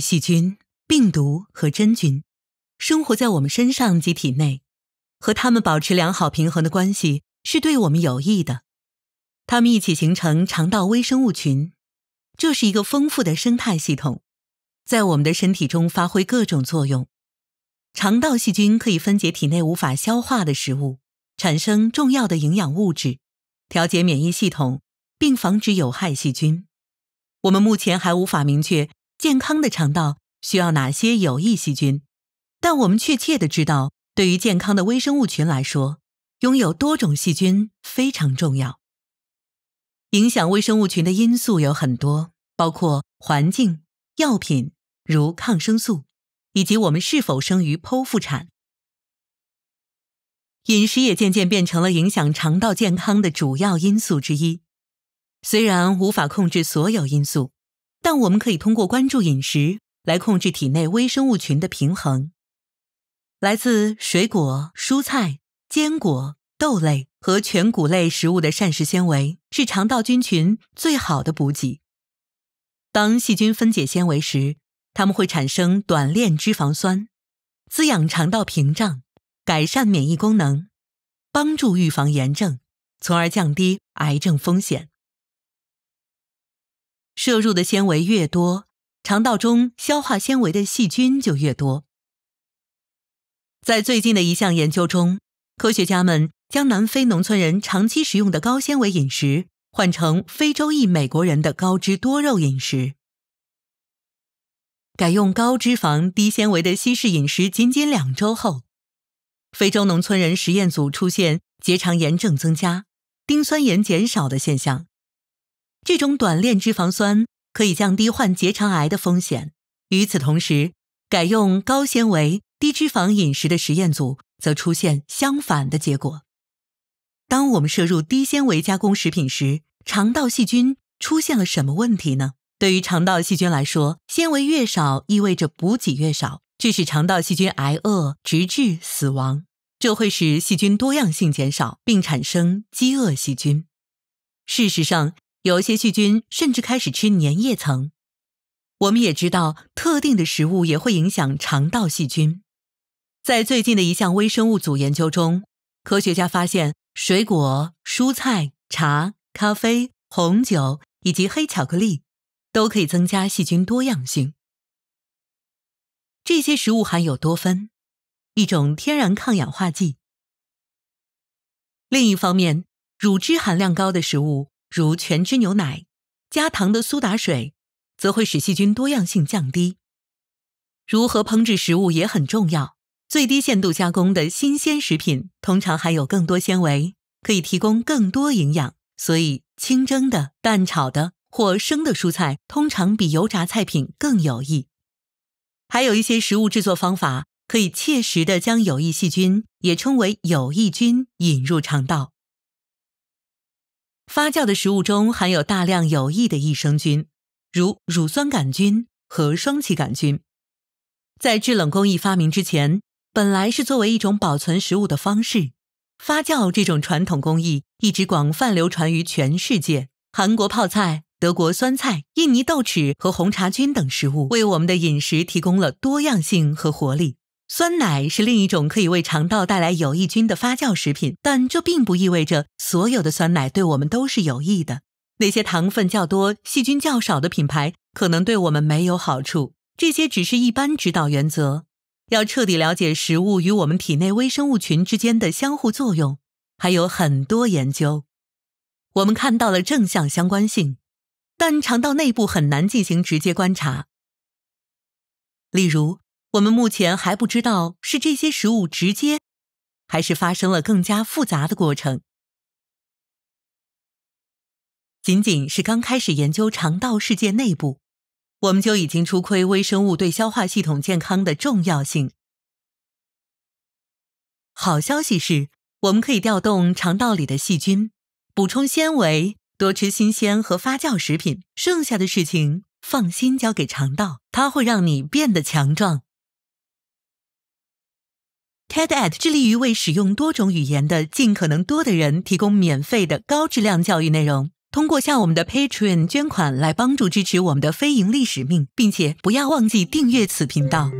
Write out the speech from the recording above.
细菌、病毒和真菌生活在我们身上及体内，和它们保持良好平衡的关系是对我们有益的。它们一起形成肠道微生物群，这是一个丰富的生态系统，在我们的身体中发挥各种作用。肠道细菌可以分解体内无法消化的食物，产生重要的营养物质，调节免疫系统，并防止有害细菌。我们目前还无法明确。健康的肠道需要哪些有益细菌？但我们确切的知道，对于健康的微生物群来说，拥有多种细菌非常重要。影响微生物群的因素有很多，包括环境、药品，如抗生素，以及我们是否生于剖腹产。饮食也渐渐变成了影响肠道健康的主要因素之一。虽然无法控制所有因素。但我们可以通过关注饮食来控制体内微生物群的平衡。来自水果、蔬菜、坚果、豆类和全谷类食物的膳食纤维是肠道菌群最好的补给。当细菌分解纤维时，它们会产生短链脂肪酸，滋养肠道屏障，改善免疫功能，帮助预防炎症，从而降低癌症风险。摄入的纤维越多，肠道中消化纤维的细菌就越多。在最近的一项研究中，科学家们将南非农村人长期食用的高纤维饮食换成非洲裔美国人的高脂多肉饮食，改用高脂肪低纤维的西式饮食。仅仅两周后，非洲农村人实验组出现结肠炎症增加、丁酸盐减少的现象。这种短链脂肪酸可以降低患结肠癌的风险。与此同时，改用高纤维、低脂肪饮食的实验组则出现相反的结果。当我们摄入低纤维加工食品时，肠道细菌出现了什么问题呢？对于肠道细菌来说，纤维越少意味着补给越少，致使肠道细菌挨饿，直至死亡。这会使细菌多样性减少，并产生饥饿细菌。事实上，有些细菌甚至开始吃粘液层。我们也知道，特定的食物也会影响肠道细菌。在最近的一项微生物组研究中，科学家发现，水果、蔬菜、茶、咖啡、红酒以及黑巧克力都可以增加细菌多样性。这些食物含有多酚，一种天然抗氧化剂。另一方面，乳汁含量高的食物。如全脂牛奶、加糖的苏打水，则会使细菌多样性降低。如何烹制食物也很重要。最低限度加工的新鲜食品通常含有更多纤维，可以提供更多营养。所以，清蒸的、淡炒的或生的蔬菜通常比油炸菜品更有益。还有一些食物制作方法可以切实的将有益细菌（也称为有益菌）引入肠道。发酵的食物中含有大量有益的益生菌，如乳酸杆菌和双歧杆菌。在制冷工艺发明之前，本来是作为一种保存食物的方式。发酵这种传统工艺一直广泛流传于全世界。韩国泡菜、德国酸菜、印尼豆豉和红茶菌等食物，为我们的饮食提供了多样性和活力。酸奶是另一种可以为肠道带来有益菌的发酵食品，但这并不意味着所有的酸奶对我们都是有益的。那些糖分较多、细菌较少的品牌可能对我们没有好处。这些只是一般指导原则。要彻底了解食物与我们体内微生物群之间的相互作用，还有很多研究。我们看到了正向相关性，但肠道内部很难进行直接观察。例如。我们目前还不知道是这些食物直接，还是发生了更加复杂的过程。仅仅是刚开始研究肠道世界内部，我们就已经初窥微生物对消化系统健康的重要性。好消息是，我们可以调动肠道里的细菌，补充纤维，多吃新鲜和发酵食品。剩下的事情放心交给肠道，它会让你变得强壮。Head at 致力于为使用多种语言的尽可能多的人提供免费的高质量教育内容。通过向我们的 Patreon 捐款来帮助支持我们的非盈利使命，并且不要忘记订阅此频道。